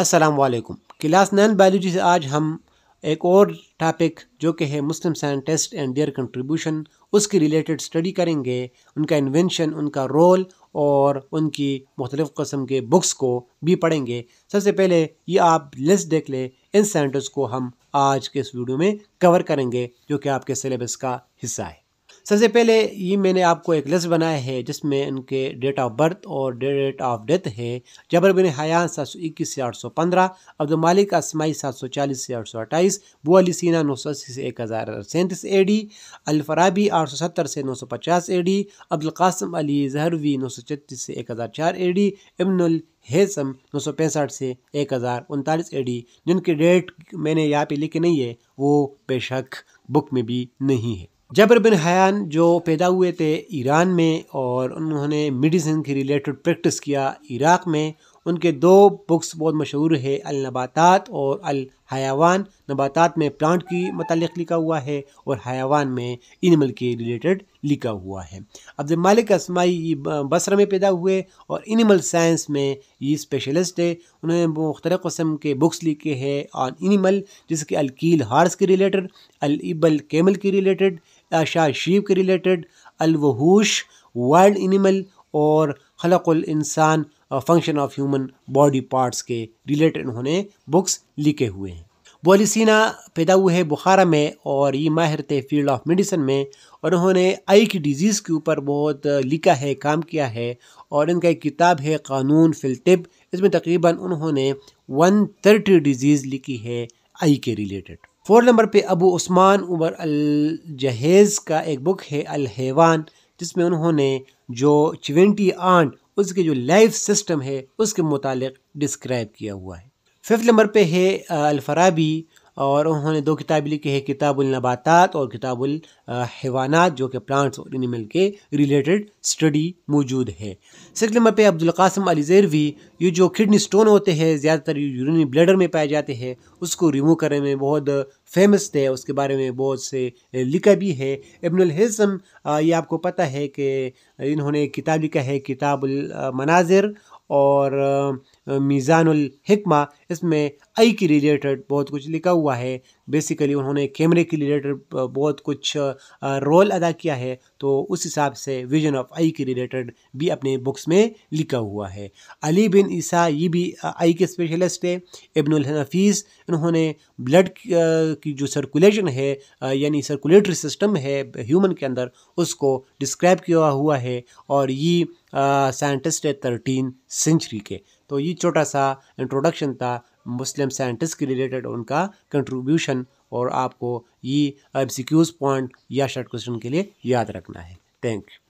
असलकम class nine biology से आज हम एक और टॉपिक जो कि है Muslim scientist and their contribution उसकी रिलेटेड स्टडी करेंगे उनका इन्वेंशन उनका रोल और उनकी मुख्तलिफ़ कस्म के बुक्स को भी पढ़ेंगे सबसे पहले ये आप लिस्ट देख लें इन साइंटिस्ट को हम आज के इस वीडियो में कवर करेंगे जो कि आपके सिलेबस का हिस्सा है सबसे पहले ये मैंने आपको एक लिस्ट बनाया है जिसमें उनके डेट ऑफ बर्थ और डेट ऑफ डेथ है जबर बिन हयान सात सौ इक्कीस से आठ सौ पंद्रह अब्दुल मालिक असमाई सात सौ चालीस से आठ सौ अट्ठाईस बू अली सीना नौ सौ अस्सी से एक हज़ार सैंतीस ए डी अलफराबी आठ सौ सत्तर से नौ सौ पचास ए डी अब्दुल्कासम अली जहरवी नौ सौ छत्तीस से एक हज़ार चार ए डी इबनुल हेसम नौ सौ पैंसठ से एक हज़ार उनतालीस ए डी जिनकी डेट मैंने यहाँ पे लिखी नहीं है वो बेशक बुक में भी नहीं है जबर बिन हयान जो पैदा हुए थे ईरान में और उन्होंने मेडिसिन के रिलेटेड प्रैक्टिस किया इराक़ में उनके दो बुक्स बहुत मशहूर है अल नबातात और अल हयावान नबातात में प्लांट की मतलब लिखा हुआ है और हयावान में एनिमल के रिलेटेड लिखा हुआ है अब्दुल मालिक असमाई बसर में पैदा हुए और एनिमल साइंस में ये स्पेशलिस्ट है उन्होंने मुख्तर कस्म के बुक्स लिखे हैं ऑन एनिमल जैसे कि अलकील हार्स के रिलेटेड अल इबल केमल के रिलेटेड आशा शिव के रिलेटेड अलवहूश वाइल्ड एनिमल और खलकुल इंसान function of human body parts के रिलेटेड उन्होंने बुक्स लिखे हुए हैं बोलिसना पैदा हुए हैं बुखारा में और ये माहिर थे फील्ड ऑफ मेडिसन में और उन्होंने आई की डिजीज़ के ऊपर बहुत लिखा है काम किया है और इनका एक किताब है कानून फ़िल टिप इसमें तकरीबन उन्होंने वन थर्टी डिजीज़ लिखी है आई के रिलेटेड फोर नंबर पे अबू उस्मान उमर अल जहेज़ का एक बुक है अल हैवान जिसमें उन्होंने जो चवेंटी आंट उसके जो लाइफ सिस्टम है उसके मुतालिक डिस्क्राइब किया हुआ है फिफ्थ नंबर पे है अलफराबी और उन्होंने दो किताबें लिखी है किताबुल नबातात और किताबुल हैवानात जो कि प्लांट्स और एनिमल के रिलेटेड स्टडी मौजूद है सिक्स नंबर पे अब्दुल कासिम अली जेरवी ये जो किडनी स्टोन होते हैं ज़्यादातर यूरिनी ब्लडर में पाए जाते हैं उसको रिमूव करने में बहुत फेमस थे उसके बारे में बहुत से लिखा भी है इब्नुल हिज़म ये आपको पता है कि इन्होंने किताब लिखा है किताबुल मनाजिर और मीज़ानुल हिकमा इसमें आई के रिलेटेड बहुत कुछ लिखा हुआ है बेसिकली उन्होंने कैमरे के रिलेटेड बहुत कुछ रोल अदा किया है तो उस हिसाब से विजन ऑफ आई के रिलेटेड भी अपने बुक्स में लिखा हुआ है अली बिन ईसा ये भी आई के स्पेशलिस्ट है इब्नुल हनफीज़ इन्होंने ब्लड की जो सर्कुलेशन है यानी सर्कुलेटरी सिस्टम है ह्यूमन के अंदर उसको डिस्क्राइब किया हुआ है और ये साइंटिस्ट है थर्टीन सेंचुरी के तो ये छोटा सा इंट्रोडक्शन था मुस्लिम साइंटिस्ट के रिलेटेड उनका कंट्रीब्यूशन और आपको ये एम पॉइंट या शॉर्ट क्वेश्चन के लिए याद रखना है थैंक यू